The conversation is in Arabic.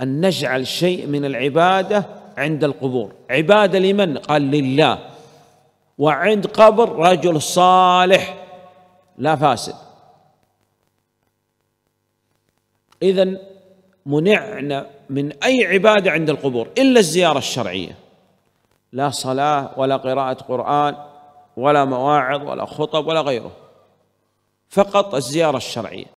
أن نجعل شيء من العبادة عند القبور عبادة لمن؟ قال لله وعند قبر رجل صالح لا فاسد إذا منعنا من أي عبادة عند القبور إلا الزيارة الشرعية لا صلاة ولا قراءة قرآن ولا مواعظ ولا خطب ولا غيره فقط الزيارة الشرعية